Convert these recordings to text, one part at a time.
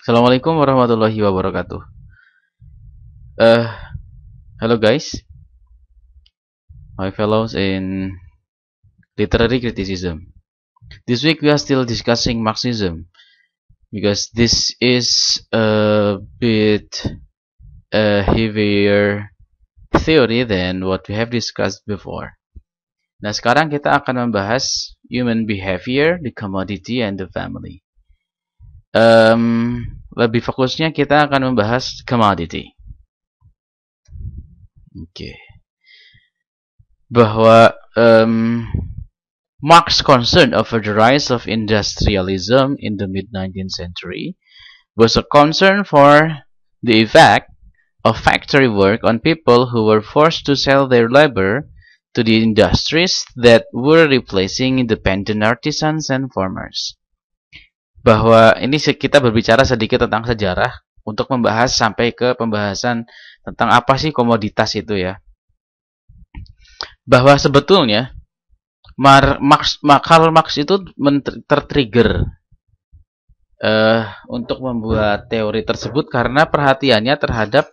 Assalamualaikum warahmatullahi wabarakatuh. Uh, eh, hello guys, my fellows in literary criticism. This week we are still discussing Marxism because this is a bit a heavier theory than what we have discussed before. Nah sekarang kita akan membahas human behavior, the commodity, and the family um, lebih fokusnya kita akan membahas commodity. Oke. Okay. Bahwa um, Marx concern over the rise of industrialism in the mid-19th century was a concern for the effect of factory work on people who were forced to sell their labor to the industries that were replacing independent artisans and farmers bahwa ini kita berbicara sedikit tentang sejarah untuk membahas sampai ke pembahasan tentang apa sih komoditas itu ya. Bahwa sebetulnya Mar Marx, Karl Marx itu tertrigger uh, untuk membuat teori tersebut karena perhatiannya terhadap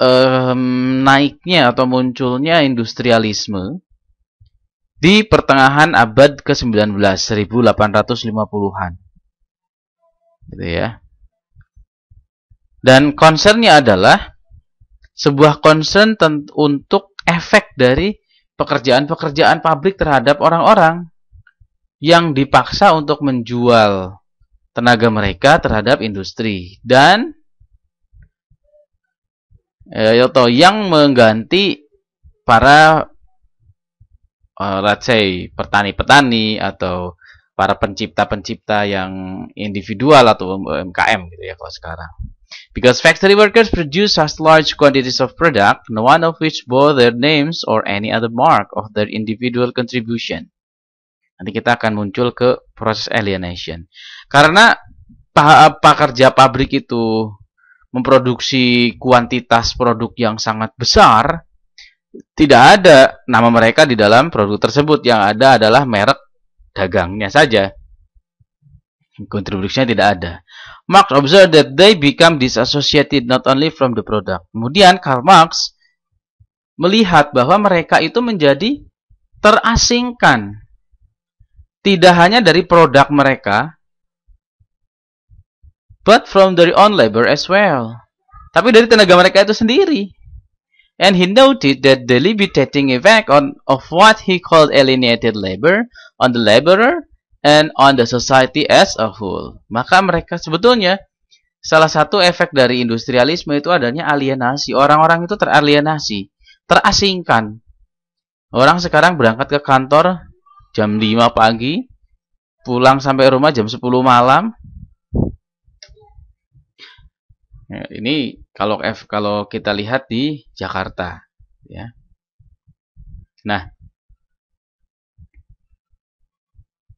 um, naiknya atau munculnya industrialisme di pertengahan abad ke-19 1850-an gitu ya. Dan concernnya adalah sebuah concern untuk efek dari pekerjaan-pekerjaan pabrik terhadap orang-orang yang dipaksa untuk menjual tenaga mereka terhadap industri dan atau eh, yang mengganti para uh, let's say petani-petani atau para pencipta-pencipta yang individual atau UMKM gitu ya kalau sekarang. Because factory workers produce such large quantities of product, no one of which bore their names or any other mark of their individual contribution. Nanti kita akan muncul ke proses alienation. Karena pekerja pabrik itu memproduksi kuantitas produk yang sangat besar, tidak ada nama mereka di dalam produk tersebut. Yang ada adalah merek dagangnya saja. Kontribusinya tidak ada. Marx observed that they become disassociated not only from the product. Kemudian Karl Marx melihat bahwa mereka itu menjadi terasingkan. Tidak hanya dari produk mereka, but from their own labor as well. Tapi dari tenaga mereka itu sendiri. And he noted that the levitating effect on, of what he called alienated labor on the laborer, and on the society as a whole. Maka mereka sebetulnya salah satu efek dari industrialisme itu adanya alienasi. Orang-orang itu teralienasi, terasingkan. Orang sekarang berangkat ke kantor jam 5 pagi, pulang sampai rumah jam 10 malam. Ya, ini kalau F kalau kita lihat di Jakarta, ya. Nah,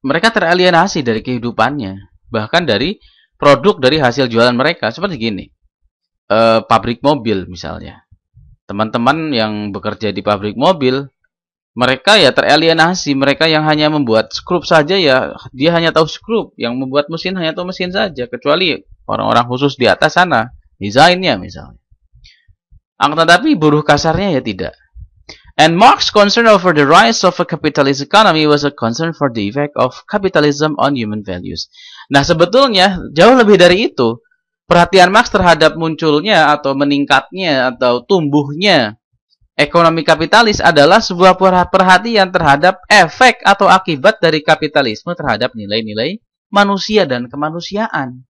mereka teralienasi dari kehidupannya bahkan dari produk dari hasil jualan mereka seperti gini e, pabrik mobil misalnya teman-teman yang bekerja di pabrik mobil mereka ya teralienasi mereka yang hanya membuat skrup saja ya dia hanya tahu skrup yang membuat mesin hanya tahu mesin saja kecuali orang-orang khusus di atas sana desainnya misalnya Angkat tetapi buruh kasarnya ya tidak And Marx's concern over the rise of a capitalist economy was a concern for the effect of capitalism on human values. Nah, sebetulnya jauh lebih dari itu, perhatian Marx terhadap munculnya atau meningkatnya atau tumbuhnya ekonomi kapitalis adalah sebuah perhatian terhadap efek atau akibat dari kapitalisme terhadap nilai-nilai manusia dan kemanusiaan.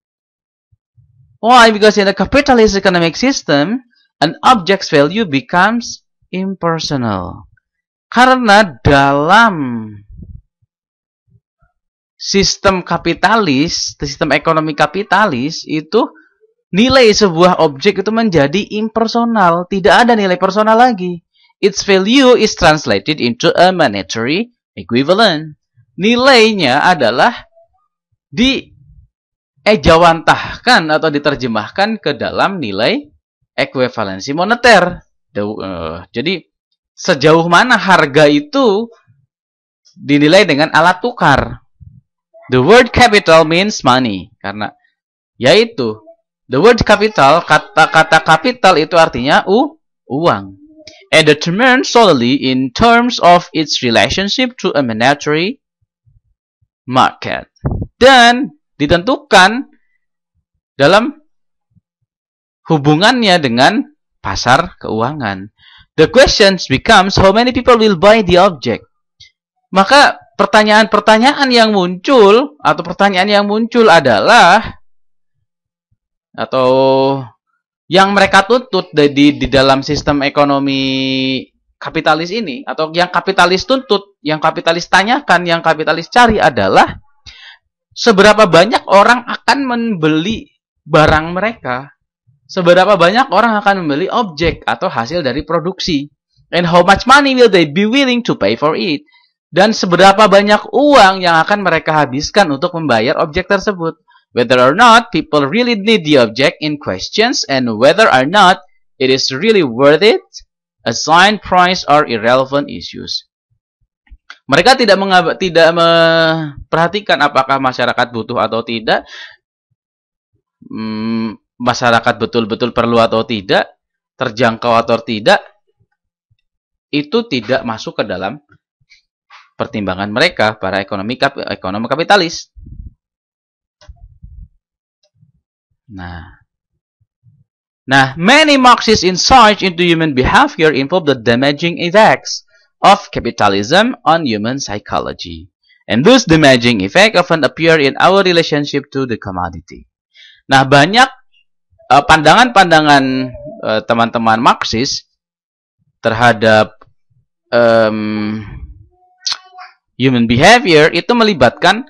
Why? Because in a capitalist economic system, an object's value becomes impersonal. Karena dalam sistem kapitalis, sistem ekonomi kapitalis itu nilai sebuah objek itu menjadi impersonal, tidak ada nilai personal lagi. Its value is translated into a monetary equivalent. Nilainya adalah di ejawantahkan atau diterjemahkan ke dalam nilai ekuivalensi moneter. Eh, jadi sejauh mana harga itu dinilai dengan alat tukar. The word capital means money karena yaitu the word capital kata-kata capital itu artinya u uang. And determined solely in terms of its relationship to a monetary market. Dan ditentukan dalam hubungannya dengan pasar keuangan. The questions becomes how many people will buy the object. Maka pertanyaan-pertanyaan yang muncul atau pertanyaan yang muncul adalah atau yang mereka tuntut di di dalam sistem ekonomi kapitalis ini atau yang kapitalis tuntut, yang kapitalis tanyakan, yang kapitalis cari adalah seberapa banyak orang akan membeli barang mereka Seberapa banyak orang akan membeli objek atau hasil dari produksi? And how much money will they be willing to pay for it? Dan seberapa banyak uang yang akan mereka habiskan untuk membayar objek tersebut? Whether or not people really need the object in questions and whether or not it is really worth it, assigned price or irrelevant issues. Mereka tidak tidak memperhatikan apakah masyarakat butuh atau tidak. Hmm, masyarakat betul-betul perlu atau tidak, terjangkau atau tidak, itu tidak masuk ke dalam pertimbangan mereka para ekonomi kap, ekonomi kapitalis. Nah, nah, many Marxist insights into human behavior involve the damaging effects of capitalism on human psychology. And those damaging effects often appear in our relationship to the commodity. Nah, banyak Eh, pandangan-pandangan uh, teman-teman Marxis terhadap um, human behavior itu melibatkan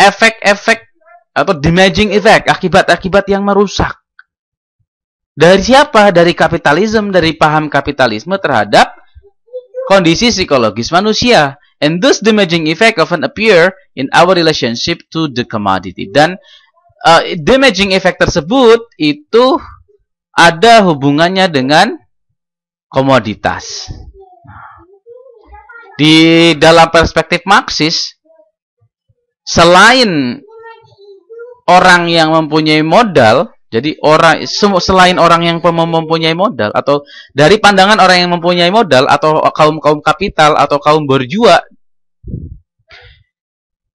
efek-efek atau damaging effect, akibat-akibat yang merusak. Dari siapa? Dari kapitalisme, dari paham kapitalisme terhadap kondisi psikologis manusia. And those damaging effect often appear in our relationship to the commodity. Dan uh, damaging effect tersebut itu ada hubungannya dengan komoditas. Di dalam perspektif Marxis, selain orang yang mempunyai modal, jadi orang selain orang yang mempunyai modal atau dari pandangan orang yang mempunyai modal atau kaum-kaum kapital atau kaum berjuang,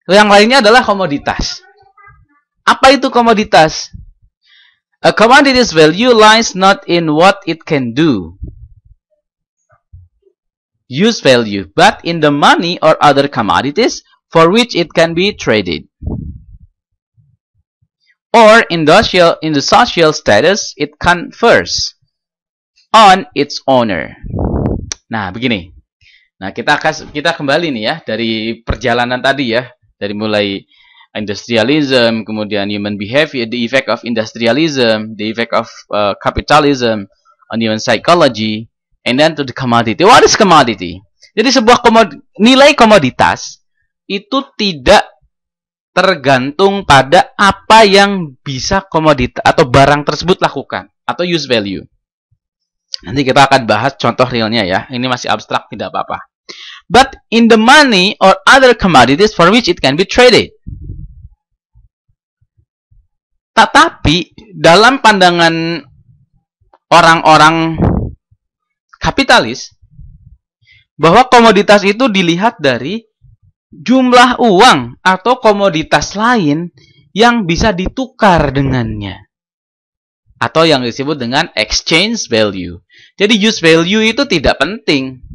yang lainnya adalah komoditas. Apa itu komoditas? A commodity's value lies not in what it can do, use value, but in the money or other commodities for which it can be traded. Or in the social, in the social status it confers on its owner. Nah, begini. Nah, kita kita kembali nih ya dari perjalanan tadi ya, dari mulai industrialism, kemudian human behavior, the effect of industrialism, the effect of uh, capitalism on human psychology, and then to the commodity. What is commodity? Jadi sebuah komod nilai komoditas itu tidak tergantung pada apa yang bisa komoditas atau barang tersebut lakukan atau use value. Nanti kita akan bahas contoh realnya ya. Ini masih abstrak tidak apa-apa. But in the money or other commodities for which it can be traded. Tetapi dalam pandangan orang-orang kapitalis bahwa komoditas itu dilihat dari jumlah uang atau komoditas lain yang bisa ditukar dengannya atau yang disebut dengan exchange value. Jadi use value itu tidak penting.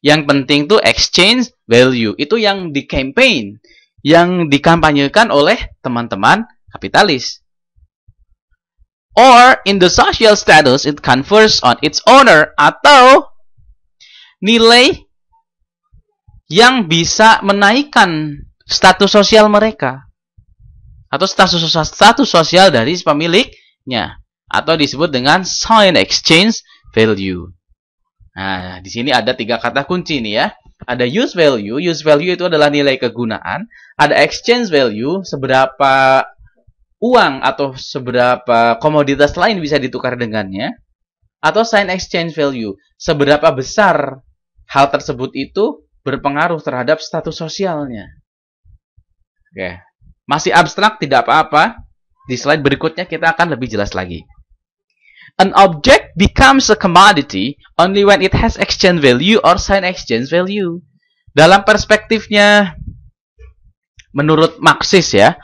Yang penting itu exchange value. Itu yang di campaign, yang dikampanyekan oleh teman-teman kapitalis. Or in the social status it confers on its owner atau nilai yang bisa menaikkan status sosial mereka atau status sosial, status sosial dari pemiliknya atau disebut dengan sign exchange value. Nah, di sini ada tiga kata kunci nih ya. Ada use value, use value itu adalah nilai kegunaan. Ada exchange value, seberapa uang atau seberapa komoditas lain bisa ditukar dengannya atau sign exchange value seberapa besar hal tersebut itu berpengaruh terhadap status sosialnya oke masih abstrak tidak apa-apa di slide berikutnya kita akan lebih jelas lagi An object becomes a commodity only when it has exchange value or sign exchange value. Dalam perspektifnya menurut Marxis ya,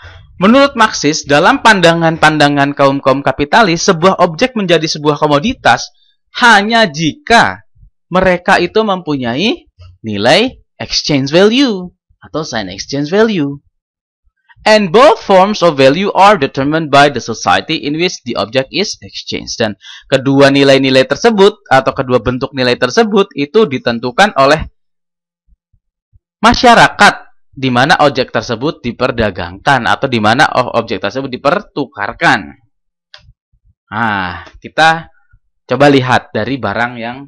Menurut Marxis, dalam pandangan-pandangan kaum-kaum kapitalis, sebuah objek menjadi sebuah komoditas hanya jika mereka itu mempunyai nilai exchange value atau sign exchange value. And both forms of value are determined by the society in which the object is exchanged. Dan kedua nilai-nilai tersebut atau kedua bentuk nilai tersebut itu ditentukan oleh masyarakat di mana objek tersebut diperdagangkan atau di mana objek tersebut dipertukarkan. Nah, kita coba lihat dari barang yang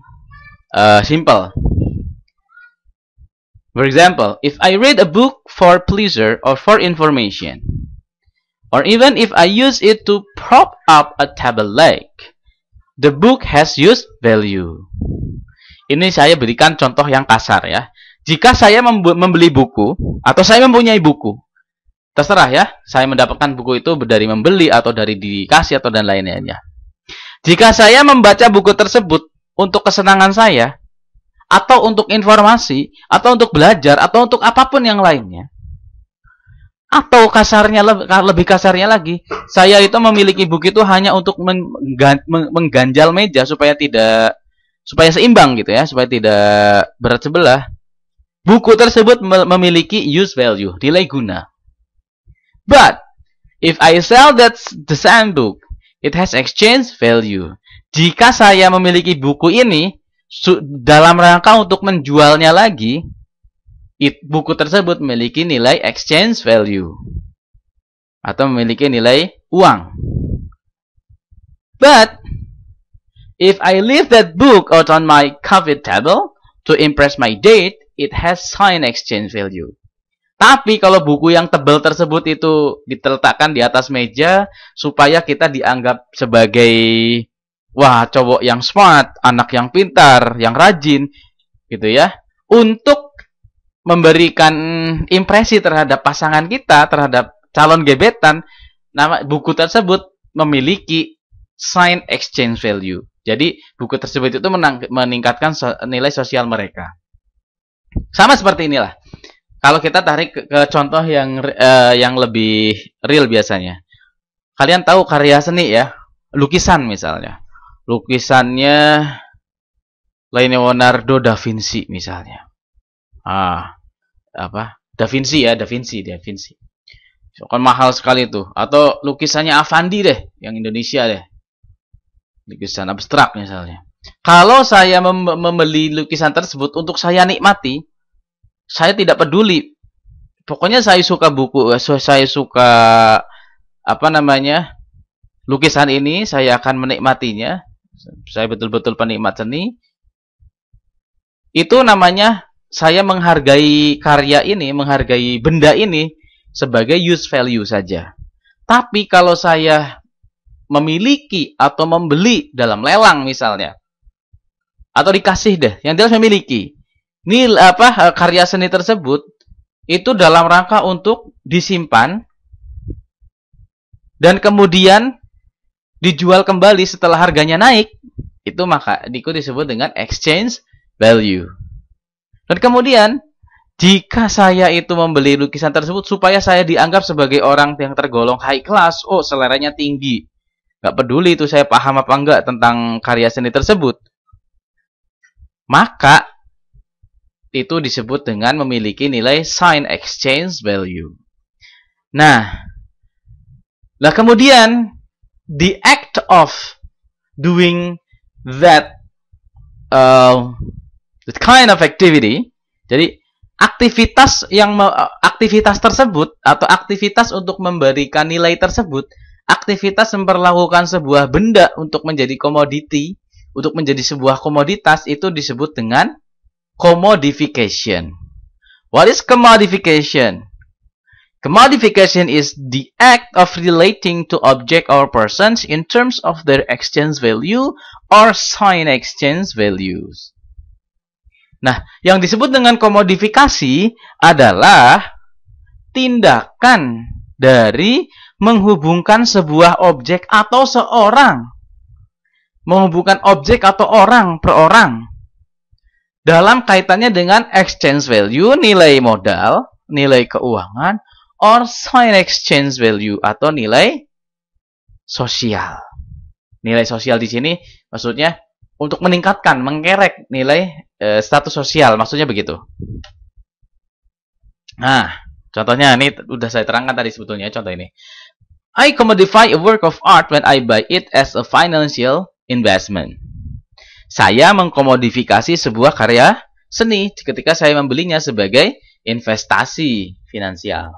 uh, simple. For example, if I read a book for pleasure or for information, or even if I use it to prop up a table leg, the book has used value. Ini saya berikan contoh yang kasar ya. Jika saya membeli buku atau saya mempunyai buku, terserah ya, saya mendapatkan buku itu dari membeli atau dari dikasih atau dan lain-lainnya. Jika saya membaca buku tersebut untuk kesenangan saya, atau untuk informasi, atau untuk belajar, atau untuk apapun yang lainnya, atau kasarnya lebih kasarnya lagi, saya itu memiliki buku itu hanya untuk mengganjal meja supaya tidak supaya seimbang gitu ya, supaya tidak berat sebelah. Buku tersebut memiliki use value, nilai guna. But if I sell that the same book, it has exchange value. Jika saya memiliki buku ini dalam rangka untuk menjualnya lagi, it, buku tersebut memiliki nilai exchange value atau memiliki nilai uang. But if I leave that book out on my coffee table to impress my date, it has sign exchange value. Tapi kalau buku yang tebal tersebut itu diletakkan di atas meja supaya kita dianggap sebagai wah cowok yang smart, anak yang pintar, yang rajin gitu ya. Untuk memberikan impresi terhadap pasangan kita, terhadap calon gebetan, nama buku tersebut memiliki sign exchange value. Jadi buku tersebut itu meningkatkan nilai sosial mereka. Sama seperti inilah. Kalau kita tarik ke, ke contoh yang uh, yang lebih real biasanya. Kalian tahu karya seni ya, lukisan misalnya. Lukisannya Leonardo da Vinci misalnya. Ah, apa? Da Vinci ya, Da Vinci, Da Vinci. Kan mahal sekali tuh. Atau lukisannya Avandi deh, yang Indonesia deh. Lukisan abstrak misalnya. Kalau saya mem membeli lukisan tersebut untuk saya nikmati, saya tidak peduli. Pokoknya saya suka buku, eh, saya suka apa namanya lukisan ini, saya akan menikmatinya. Saya betul-betul penikmat seni. Itu namanya saya menghargai karya ini, menghargai benda ini sebagai use value saja. Tapi kalau saya memiliki atau membeli dalam lelang misalnya, atau dikasih deh yang jelas memiliki nil apa e, karya seni tersebut itu dalam rangka untuk disimpan dan kemudian dijual kembali setelah harganya naik itu maka itu disebut dengan exchange value dan kemudian jika saya itu membeli lukisan tersebut supaya saya dianggap sebagai orang yang tergolong high class oh seleranya tinggi nggak peduli itu saya paham apa enggak tentang karya seni tersebut maka itu disebut dengan memiliki nilai sign exchange value. Nah, lah kemudian the act of doing that uh, that kind of activity, jadi aktivitas yang uh, aktivitas tersebut atau aktivitas untuk memberikan nilai tersebut, aktivitas memperlakukan sebuah benda untuk menjadi komoditi untuk menjadi sebuah komoditas itu disebut dengan commodification. What is commodification? Commodification is the act of relating to object or persons in terms of their exchange value or sign exchange values. Nah, yang disebut dengan komodifikasi adalah tindakan dari menghubungkan sebuah objek atau seorang menghubungkan objek atau orang per orang dalam kaitannya dengan exchange value, nilai modal, nilai keuangan, or sign exchange value atau nilai sosial. Nilai sosial di sini maksudnya untuk meningkatkan, mengerek nilai e, status sosial, maksudnya begitu. Nah, contohnya ini udah saya terangkan tadi sebetulnya contoh ini. I commodify a work of art when I buy it as a financial investment. Saya mengkomodifikasi sebuah karya seni ketika saya membelinya sebagai investasi finansial.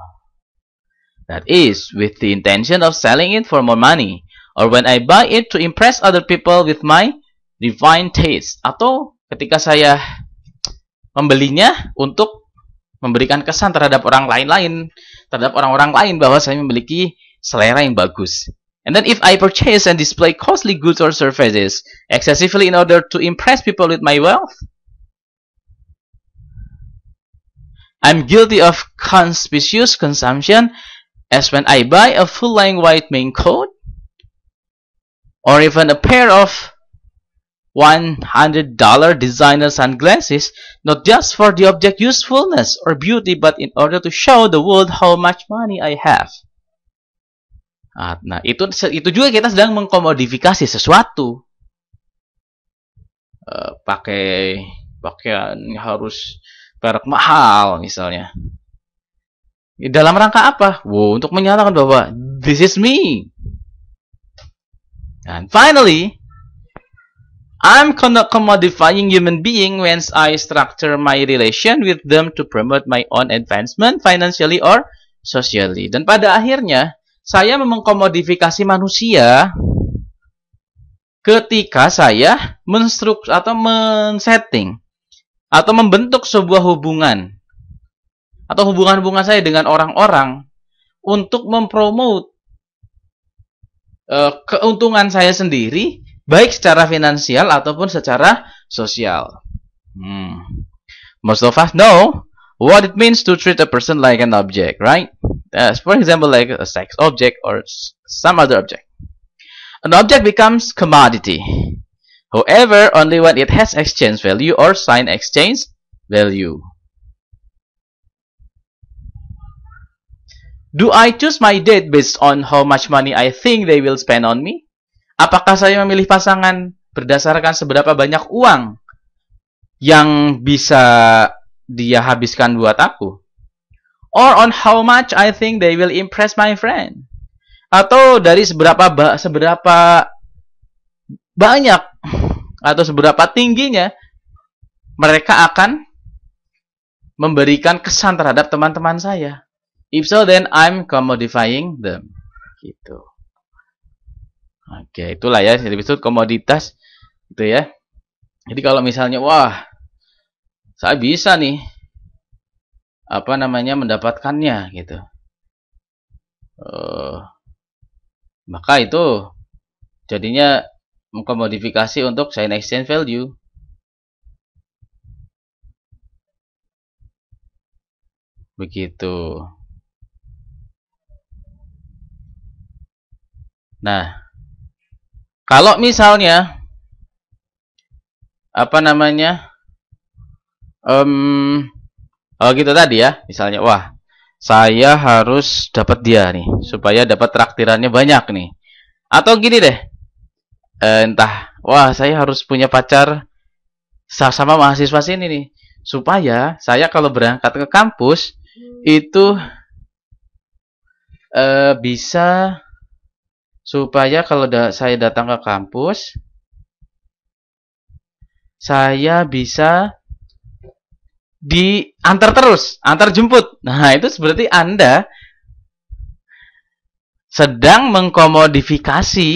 That is with the intention of selling it for more money or when I buy it to impress other people with my refined taste atau ketika saya membelinya untuk memberikan kesan terhadap orang lain-lain, terhadap orang-orang lain bahwa saya memiliki selera yang bagus. And then if I purchase and display costly goods or services excessively in order to impress people with my wealth, I'm guilty of conspicuous consumption as when I buy a full-length white main coat or even a pair of $100 designer sunglasses not just for the object usefulness or beauty but in order to show the world how much money I have. Ah, nah, itu itu juga kita sedang mengkomodifikasi sesuatu. Uh, pakai pakaian harus merek mahal misalnya. Dalam rangka apa? Wow, untuk menyatakan bahwa this is me. And finally, I'm commodifying human being when I structure my relation with them to promote my own advancement financially or socially. Dan pada akhirnya, saya mengkomodifikasi manusia ketika saya menstruk atau men-setting atau membentuk sebuah hubungan atau hubungan-hubungan saya dengan orang-orang untuk mempromot uh, eh, keuntungan saya sendiri baik secara finansial ataupun secara sosial. Hmm. Most of us know what it means to treat a person like an object, right? uh, for example like a sex object or some other object an object becomes commodity however only when it has exchange value or sign exchange value Do I choose my date based on how much money I think they will spend on me? Apakah saya memilih pasangan berdasarkan seberapa banyak uang yang bisa dia habiskan buat aku? or on how much I think they will impress my friend atau dari seberapa ba seberapa banyak atau seberapa tingginya mereka akan memberikan kesan terhadap teman-teman saya. If so, then I'm commodifying them. Gitu. Oke, itulah ya. Jadi itu komoditas, gitu ya. Jadi kalau misalnya, wah, saya bisa nih apa namanya mendapatkannya gitu uh, maka itu jadinya mengkomodifikasi untuk sign exchange value begitu nah kalau misalnya apa namanya um, oh, gitu tadi ya misalnya wah saya harus dapat dia nih supaya dapat traktirannya banyak nih atau gini deh eh, entah wah saya harus punya pacar sama mahasiswa sini nih supaya saya kalau berangkat ke kampus itu eh, bisa supaya kalau da saya datang ke kampus saya bisa diantar terus, antar jemput. Nah, itu berarti Anda sedang mengkomodifikasi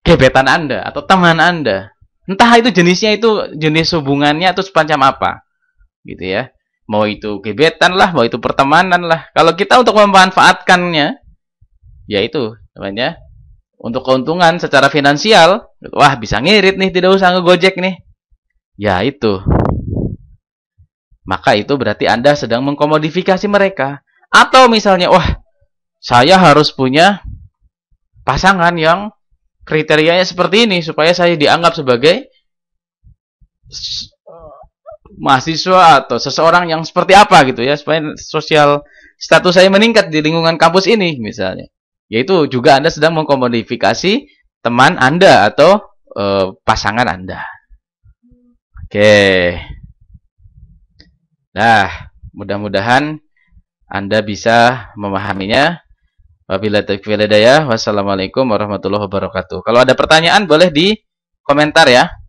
gebetan Anda atau teman Anda. Entah itu jenisnya itu jenis hubungannya atau sepanjang apa. Gitu ya. Mau itu gebetan lah, mau itu pertemanan lah. Kalau kita untuk memanfaatkannya yaitu namanya untuk keuntungan secara finansial, wah bisa ngirit nih, tidak usah ngegojek nih. Ya itu, maka itu berarti Anda sedang mengkomodifikasi mereka. Atau misalnya, wah, saya harus punya pasangan yang kriterianya seperti ini supaya saya dianggap sebagai mahasiswa atau seseorang yang seperti apa gitu ya supaya sosial status saya meningkat di lingkungan kampus ini misalnya yaitu juga Anda sedang mengkomodifikasi teman Anda atau e, pasangan Anda oke okay. Nah, mudah-mudahan Anda bisa memahaminya. Wabillahi taufiq wal hidayah. Wassalamualaikum warahmatullahi wabarakatuh. Kalau ada pertanyaan boleh di komentar ya.